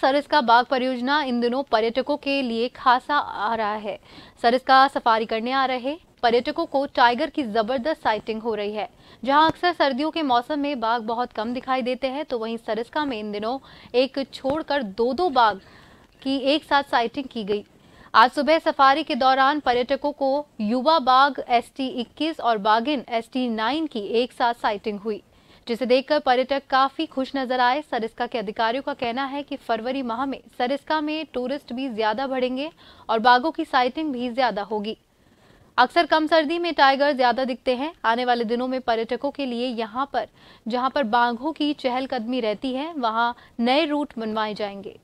सरिस्का बाघ परियोजना इन दिनों पर्यटकों के लिए खासा आ रहा है सरिस्का सफारी करने आ रहे पर्यटकों को टाइगर की जबरदस्त साइटिंग हो रही है जहां अक्सर सर्दियों के मौसम में बाघ बहुत कम दिखाई देते हैं तो वहीं सरिस्का में इन दिनों एक छोड़कर दो दो बाघ की एक साथ साइटिंग की गई आज सुबह सफारी के दौरान पर्यटकों को युवा बाघ एस टी इक्कीस और बाघिन एस टी नाइन की एक साथ साइटिंग हुई जिसे देखकर पर्यटक काफी खुश नजर आए सरिस्का के अधिकारियों का कहना है कि फरवरी माह में सरिस्का में टूरिस्ट भी ज्यादा बढ़ेंगे और बाघों की साइटिंग भी ज्यादा होगी अक्सर कम सर्दी में टाइगर ज्यादा दिखते हैं आने वाले दिनों में पर्यटकों के लिए यहाँ पर जहाँ पर बाघों की चहलकदमी रहती है वहाँ नए रूट बनवाए जाएंगे